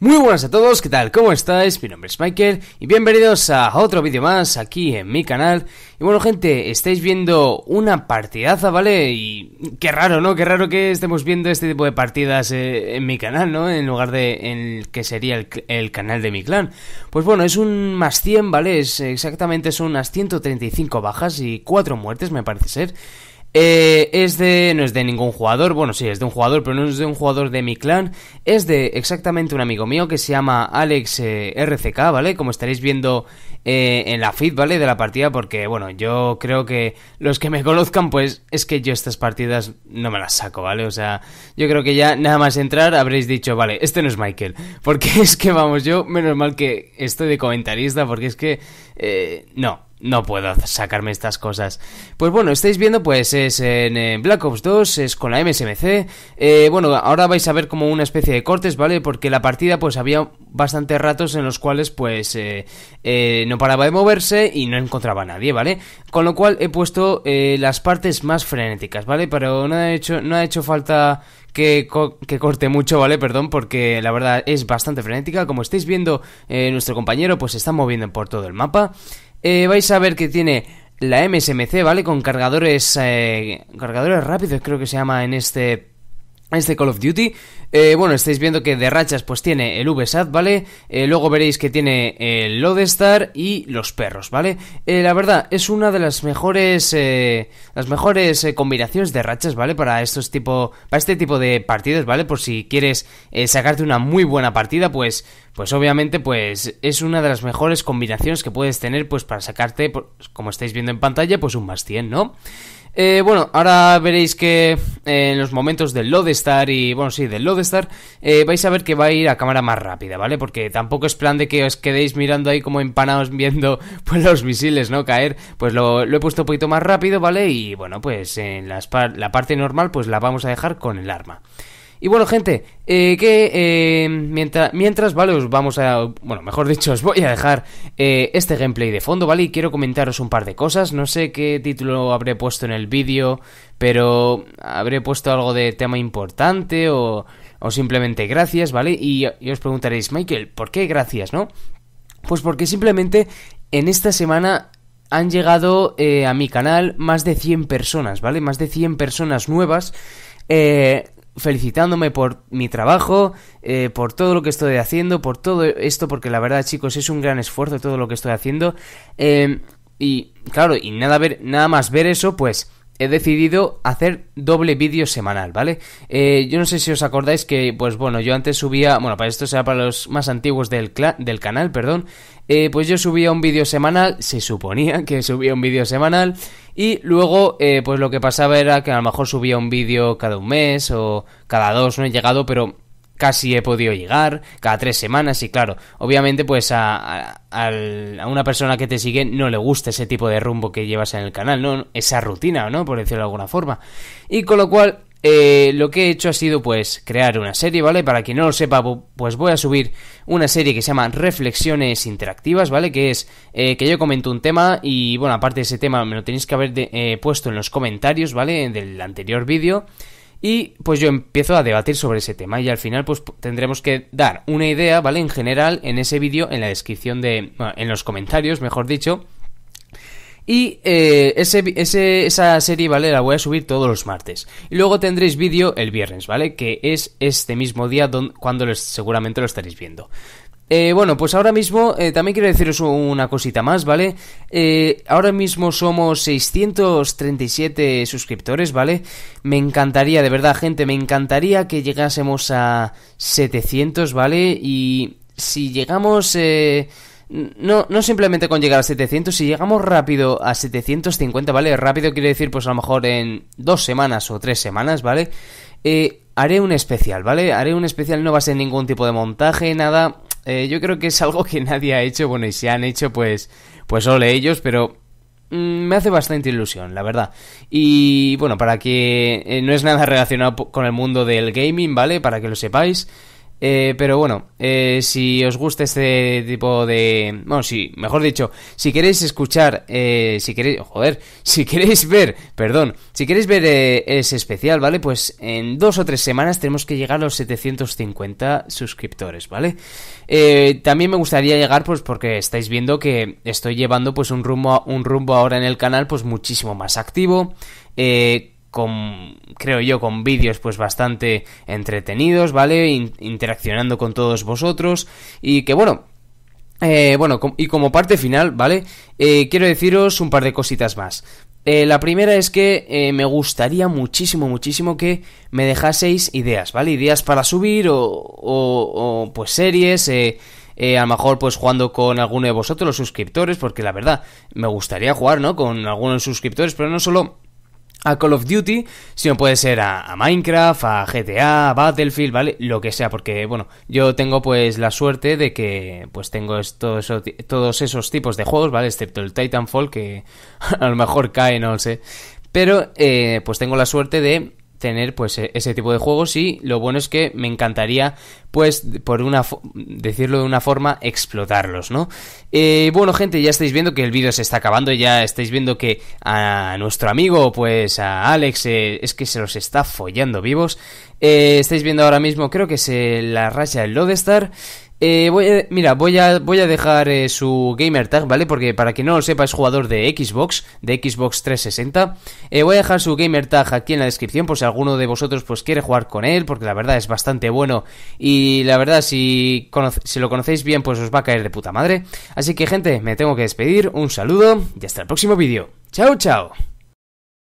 Muy buenas a todos, ¿qué tal? ¿Cómo estáis? Mi nombre es Michael y bienvenidos a otro vídeo más aquí en mi canal. Y bueno, gente, estáis viendo una partidaza, ¿vale? Y qué raro, ¿no? Qué raro que estemos viendo este tipo de partidas eh, en mi canal, ¿no? En lugar de en el que sería el, canal de mi clan. Pues bueno, es un más 100, ¿vale? exactamente son unas 135 bajas y 4 muertes, me parece ser. Eh, es de. No es de ningún jugador. Bueno, sí, es de un jugador, pero no es de un jugador de mi clan. Es de exactamente un amigo mío que se llama Alex eh, RCK, ¿vale? Como estaréis viendo eh, en la feed, ¿vale? De la partida, porque, bueno, yo creo que los que me conozcan, pues es que yo estas partidas no me las saco, ¿vale? O sea, yo creo que ya nada más entrar habréis dicho, vale, este no es Michael. Porque es que, vamos, yo, menos mal que estoy de comentarista, porque es que. Eh, no, no puedo sacarme estas cosas. Pues bueno, estáis viendo, pues es en eh, Black Ops 2, es con la MSMC. Eh, bueno, ahora vais a ver como una especie de cortes, ¿vale? Porque la partida, pues había bastantes ratos en los cuales, pues, eh, no paraba de moverse y no encontraba a nadie, ¿vale? Con lo cual he puesto las partes más frenéticas, ¿vale? Pero no ha hecho, no ha hecho falta que, corte mucho, ¿vale? Perdón, porque la verdad es bastante frenética. Como estáis viendo, nuestro compañero pues se está moviendo por todo el mapa. Eh, vais a ver que tiene la MSMC, ¿vale? Con cargadores, eh, cargadores rápidos creo que se llama en este este Call of Duty. Eh, bueno, estáis viendo que de rachas pues tiene el VSAT, ¿vale? Eh, luego veréis que tiene el Lodestar y los perros, ¿vale? Eh, la verdad, es una de las mejores las mejores combinaciones de rachas, ¿vale? Para estos tipo para este tipo de partidos, ¿vale? Por si quieres sacarte una muy buena partida, pues pues obviamente pues es una de las mejores combinaciones que puedes tener pues para sacarte, pues, como estáis viendo en pantalla, pues un más 100, ¿no? Eh, bueno, ahora veréis que eh, en los momentos del Lodestar y, bueno, sí, del Lodestar, eh, vais a ver que va a ir a cámara más rápida, ¿vale? Porque tampoco es plan de que os quedéis mirando ahí como empanados viendo, pues, los misiles, ¿no? Caer, pues lo, he puesto un poquito más rápido, ¿vale? Y, bueno, pues en la parte normal, pues la vamos a dejar con el arma. Y bueno, gente, eh, que eh, mientras, mientras, ¿vale? Os vamos a... Bueno, mejor dicho, os voy a dejar eh, este gameplay de fondo, ¿vale? Y quiero comentaros un par de cosas. No sé qué título habré puesto en el vídeo, pero habré puesto algo de tema importante o, simplemente gracias, ¿vale? Y, os preguntaréis, Michael, ¿por qué gracias, no? Pues porque simplemente en esta semana han llegado a mi canal más de 100 personas, ¿vale? Más de 100 personas nuevas. Eh, felicitándome por mi trabajo, eh, por todo lo que estoy haciendo, por todo esto, porque la verdad chicos es un gran esfuerzo todo lo que estoy haciendo. Em, y claro, y nada, ver, nada más ver eso, pues he decidido hacer doble vídeo semanal, ¿vale? Eh, yo no sé si os acordáis que, pues bueno, yo antes subía, bueno, para esto será para los más antiguos del, del canal, perdón, eh, pues yo subía un vídeo semanal, se suponía que subía un vídeo semanal, y luego, eh, pues lo que pasaba era que a lo mejor subía un vídeo cada un mes o cada dos, no he llegado, pero casi he podido llegar, cada tres semanas, y claro, obviamente pues a, una persona que te sigue no le gusta ese tipo de rumbo que llevas en el canal, ¿no? Esa rutina, ¿no? Por decirlo de alguna forma. Y con lo cual, eh, lo que he hecho ha sido pues crear una serie, ¿vale? Para quien no lo sepa, pues voy a subir una serie que se llama Reflexiones Interactivas, ¿vale? Que es eh, que yo comento un tema y bueno, aparte de ese tema me lo tenéis que haber eh, puesto en los comentarios, ¿vale? Del anterior vídeo. Y pues yo empiezo a debatir sobre ese tema y al final pues tendremos que dar una idea, ¿vale? En general en ese vídeo, en la descripción de... en los comentarios, mejor dicho. Y eh, ese, esa serie, ¿vale? La voy a subir todos los martes. Y luego tendréis vídeo el viernes, ¿vale? Que es este mismo día cuando seguramente lo estaréis viendo. Eh, bueno, pues ahora mismo eh, también quiero deciros una cosita más, ¿vale? Eh, ahora mismo somos 637 suscriptores, ¿vale? Me encantaría, de verdad, gente, me encantaría que llegásemos a 700, ¿vale? Y si llegamos... No, no, simplemente con llegar a 700, si llegamos rápido a 750, ¿vale? Rápido quiere decir, pues a lo mejor en dos semanas o tres semanas, ¿vale? haré un especial, ¿vale? Haré un especial, no va a ser ningún tipo de montaje, nada eh, yo creo que es algo que nadie ha hecho, bueno, y si han hecho, pues, pues solo ellos, pero mm, me hace bastante ilusión, la verdad. Y bueno, para que eh, no es nada relacionado con el mundo del gaming, ¿vale? Para que lo sepáis. Eh, pero bueno, eh, si os gusta este tipo de... Bueno, si, mejor dicho, si queréis escuchar, eh, si queréis... Joder, si queréis ver, perdón, si queréis ver ese especial, ¿vale? Pues en dos o tres semanas tenemos que llegar a los 750 suscriptores, ¿vale? también me gustaría llegar, pues porque estáis viendo que estoy llevando pues un rumbo, un rumbo ahora en el canal pues muchísimo más activo. Eh, con, creo yo, con vídeos pues bastante entretenidos, ¿vale? interaccionando con todos vosotros y que bueno, eh, bueno, y como parte final, ¿vale? Eh, quiero deciros un par de cositas más. Eh, la primera es que me gustaría muchísimo, muchísimo que me dejaseis ideas, ¿vale? Ideas para subir o, o, o pues series, a lo mejor pues jugando con alguno de vosotros, los suscriptores, porque la verdad, me gustaría jugar, ¿no? Con algunos suscriptores, pero no solo Call of Duty, sino puede ser a, Minecraft, a GTA, a Battlefield, ¿vale? Lo que sea, porque bueno, yo tengo pues la suerte de que pues tengo todos esos tipos de juegos, ¿vale? Excepto el Titanfall que a lo mejor cae, no lo sé. Pero eh, pues tengo la suerte de tener pues e-, ese tipo de juegos y lo bueno es que me encantaría pues por una decirlo de una forma explotarlos no eh, bueno gente ya estáis viendo que el vídeo se está acabando ya estáis viendo que a nuestro amigo pues a Alex eh, es que se los está follando vivos eh, estáis viendo ahora mismo creo que se eh, la racha el Lodestar eh, voy a, mira, voy a, voy a dejar eh, su gamer tag, ¿vale? Porque para quien no lo sepa es jugador de Xbox, de Xbox 360. Eh, voy a dejar su gamer tag aquí en la descripción por si alguno de vosotros pues quiere jugar con él, porque la verdad es bastante bueno y la verdad si, si lo conocéis bien pues os va a caer de puta madre. Así que gente, me tengo que despedir, un saludo y hasta el próximo vídeo. Chao, chao.